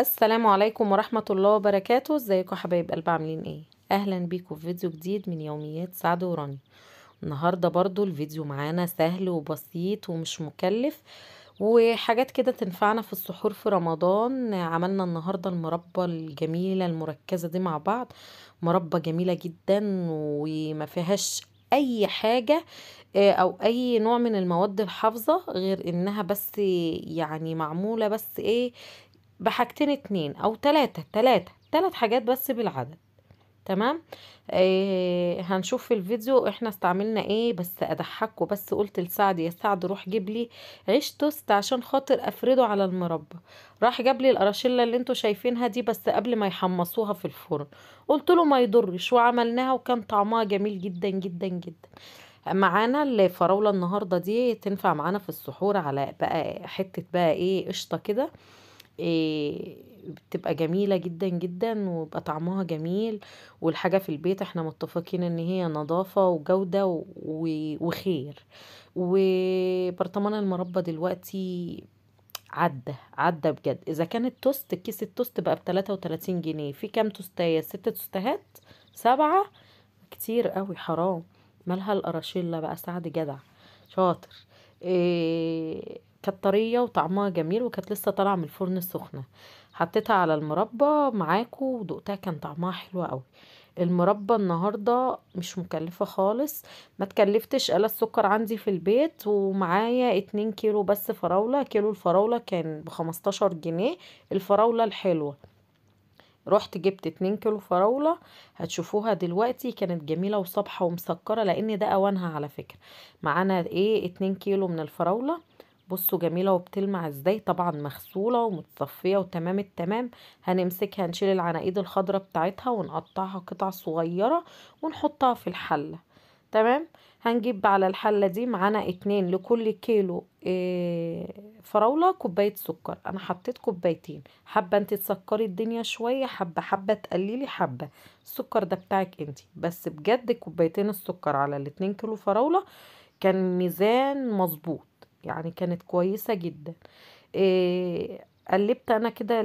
السلام عليكم ورحمة الله وبركاته ازيكم حبايب قلب عاملين ايه اهلا بيكم في فيديو جديد من يوميات سعد وراني النهاردة برضو الفيديو معانا سهل وبسيط ومش مكلف وحاجات كده تنفعنا في السحور في رمضان عملنا النهاردة المربى الجميلة المركزة دي مع بعض مربى جميلة جدا وما فيهاش اي حاجة آه، او اي نوع من المواد الحافظة غير انها بس يعني معمولة بس ايه بحاجتين اتنين او تلاتة تلاتة تلات حاجات بس بالعدد تمام آه هنشوف في الفيديو احنا استعملنا ايه بس اضحكه بس قلت لسعد يا سعد روح جيب لي عيش توست عشان خاطر افرده على المربى راح جاب لي القراشله اللي انتوا شايفينها دي بس قبل ما يحمصوها في الفرن قلت له ما يضرش وعملناها وكان طعمها جميل جدا جدا جدا معانا الفراوله النهارده دي تنفع معانا في السحور على بقى حته بقى ايه قشطه كده إيه، بتبقى جميلة جدا جدا ويبقى طعمها جميل والحاجة في البيت احنا متفقين ان هي نظافة وجودة وخير وبرطمان المربى دلوقتي عدى عدى بجد اذا كان التوست كيس التوست بقى بتلاتة وتلاتين جنيه في كام توستاية ست توستاهات سبعة كتير قوي حرام مالها القراشيلا بقى سعد جدع شاطر إيه كانت طريه وطعمها جميل وكانت لسه طالعه من الفرن السخنه حطيتها على المربى معاكو ودقتها كان طعمها حلو قوي المربى النهارده مش مكلفه خالص ما تكلفتش الا السكر عندي في البيت ومعايا اتنين كيلو بس فراوله كيلو الفراوله كان بخمستاشر جنيه الفراوله الحلوه رحت جبت اتنين كيلو فراولة هتشوفوها دلوقتي كانت جميلة وصبحة ومسكرة لان ده اوانها على فكرة معانا ايه اتنين كيلو من الفراولة بصوا جميلة وبتلمع ازاي طبعا مغسولة ومتصفية وتمام التمام هنمسكها نشيل العناقيد الخضراء بتاعتها ونقطعها قطع صغيرة ونحطها في الحلة تمام هنجيب على الحلة دي معانا اتنين لكل كيلو آه، فراولة كوباية سكر انا حطيت كوبايتين حابة انت تسكري الدنيا شوية حابة حابة تقللي حابة السكر ده بتاعك انت بس بجد كوبايتين السكر على الاتنين كيلو فراولة كان ميزان مظبوط يعني كانت كويسة جدا إيه قلبت انا كده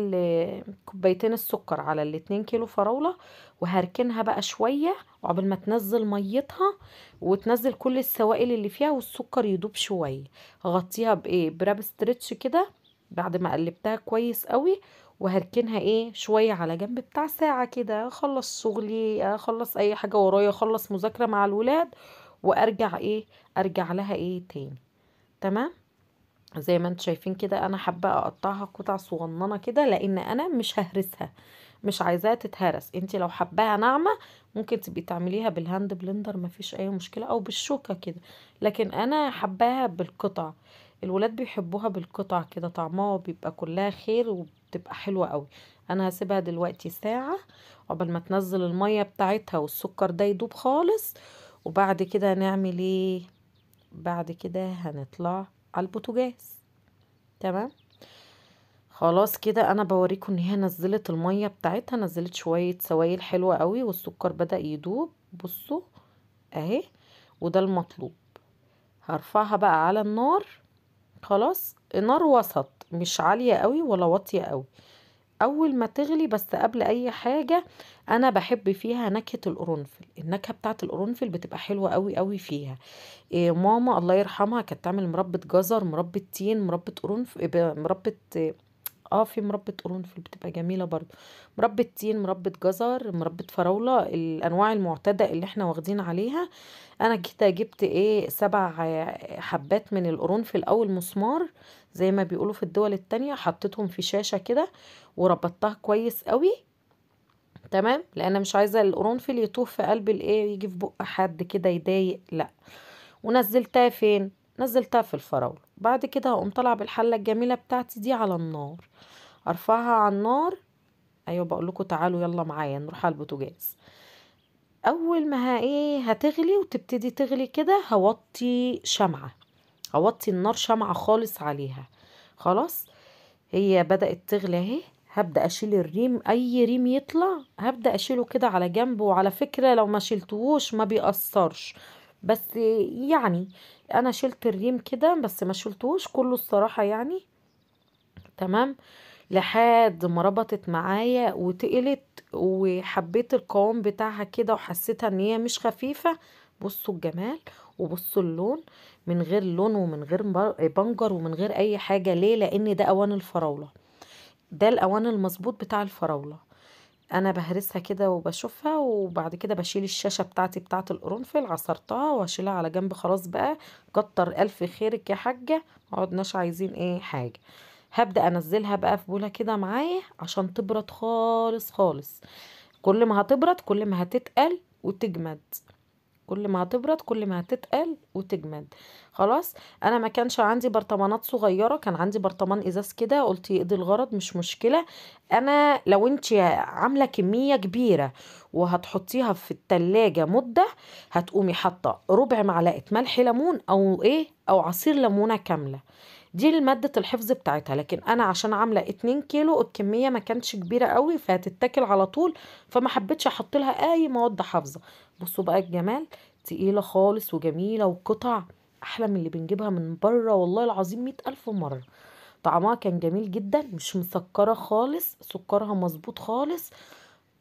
كوبايتين السكر على الاتنين كيلو فراولة وهركنها بقى شوية وعقبال ما تنزل ميتها وتنزل كل السوائل اللي فيها والسكر يدوب شوية هغطيها بايه براب ستريتش كده بعد ما قلبتها كويس قوي وهركنها ايه شوية على جنب بتاع ساعة كده اخلص شغلي اخلص اي حاجة ورايا اخلص مذاكرة مع الولاد وارجع ايه ارجع لها ايه تاني تمام زي ما انتوا شايفين كده انا حابه اقطعها قطع صغننه كده لان انا مش ههرسها مش عايزاها تتهرس انت لو حباها ناعمه ممكن تبقي تعمليها بالهاند بلندر مفيش اي مشكله او بالشوكه كده لكن انا حباها بالقطع الولاد بيحبوها بالقطع كده طعمها بيبقى كلها خير وبتبقى حلوه قوي انا هسيبها دلوقتي ساعه قبل ما تنزل الميه بتاعتها والسكر ده يدوب خالص وبعد كده نعمل ايه بعد كده هنطلع على البوتجاز تمام خلاص كده انا بوريكم ان هي نزلت الميه بتاعتها نزلت شويه سوائل حلوه قوي والسكر بدا يدوب بصوا اهي وده المطلوب هرفعها بقى على النار خلاص النار وسط مش عاليه قوي ولا واطيه قوي اول ما تغلي بس قبل اي حاجه انا بحب فيها نكهه القرنفل النكهه بتاعت القرنفل بتبقى حلوه قوي قوي فيها إيه ماما الله يرحمها كانت تعمل مربى جزر مربى تين مربى قرنفل مربى اه في مربى قرنفل بتبقى جميله برضو مربى تين مربى جزر مربى فراوله الانواع المعتاده اللي احنا واخدين عليها انا كده جبت ايه سبع حبات من القرنفل او المسمار زي ما بيقولوا في الدول التانية حطيتهم في شاشه كده وربطتها كويس قوي تمام لان مش عايزه القرنفل يطوف في قلب الايه يجي في بق حد كده يضايق لا ونزلتها فين نزلتها في الفراوله بعد كده هقوم طالعه بالحله الجميله بتاعتي دي على النار ارفعها على النار ايوه بقول لكم تعالوا يلا معايا نروح على البوتاجاز اول ما ايه هتغلي وتبتدي تغلي كده هوطي شمعه هوطي النار شمعه خالص عليها خلاص هي بدات تغلي اهي هبدا اشيل الريم اي ريم يطلع هبدا اشيله كده على جنب وعلى فكره لو ما شلتهوش ما بيأثرش بس يعني انا شلت الريم كده بس ما شلتوش كله الصراحة يعني تمام لحد ما ربطت معايا وتقلت وحبيت القوام بتاعها كده وحسيتها ان هي مش خفيفة بصوا الجمال وبصوا اللون من غير لون ومن غير بنجر ومن غير اي حاجة ليه لان ده اوان الفراولة ده الاوان المظبوط بتاع الفراولة انا بهرسها كده وبشوفها وبعد كده بشيل الشاشه بتاعتي بتاعه القرنفل عصرتها واشيلها على جنب خلاص بقى كتر الف خيرك يا حاجه ما عدناش عايزين ايه حاجه هبدا انزلها بقى في بوله كده معايا عشان تبرد خالص خالص كل ما هتبرد كل ما هتتقل وتجمد كل ما هتبرد كل ما هتتقل وتجمد خلاص انا ما كانش عندي برطمانات صغيره كان عندي برطمان ازاز كده قلت يقضي الغرض مش مشكله انا لو انت عامله كميه كبيره وهتحطيها في التلاجة مدة هتقومي حاطة ربع معلقة ملح ليمون أو إيه أو عصير ليمونة كاملة دي مادة الحفظ بتاعتها لكن انا عشان عاملة 2 كيلو الكمية ما كانتش كبيرة قوي فهتتاكل على طول فما حبيتش احط لها اي مواد حافظة بصوا بقى الجمال تقيلة خالص وجميلة وقطع احلى من اللي بنجيبها من بره والله العظيم مئة الف مرة طعمها كان جميل جدا مش مسكرة خالص سكرها مظبوط خالص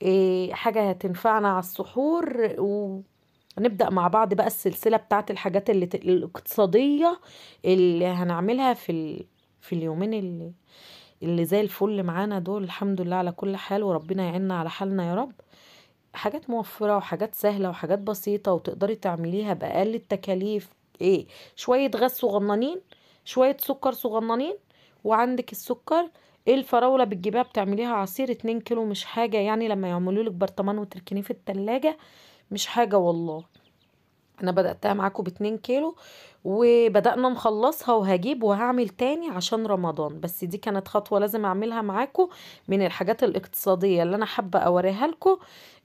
إيه حاجة هتنفعنا على السحور و هنبدأ مع بعض بقى السلسلة بتاعت الحاجات اللي ت... الاقتصادية اللي هنعملها في ال... في اليومين اللي اللي زي الفل معانا دول الحمد لله على كل حال وربنا يعيننا على حالنا يا رب حاجات موفرة وحاجات سهلة وحاجات بسيطة وتقدري تعمليها بأقل التكاليف ايه شوية غاز صغننين شوية سكر صغننين وعندك السكر إيه الفراولة بتجيبيها بتعمليها عصير اتنين كيلو مش حاجة يعني لما يعملولك برطمان وتركنيه في التلاجة مش حاجة والله انا بدأتها معاكم باتنين كيلو وبدأنا نخلصها وهجيب وهعمل تاني عشان رمضان بس دي كانت خطوة لازم اعملها معاكم من الحاجات الاقتصادية اللي انا حابة اوريها لكم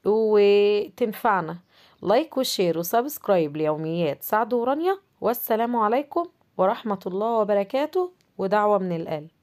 وتنفعنا لايك وشير وسبسكرايب ليوميات سعد ورانيا والسلام عليكم ورحمة الله وبركاته ودعوة من القلب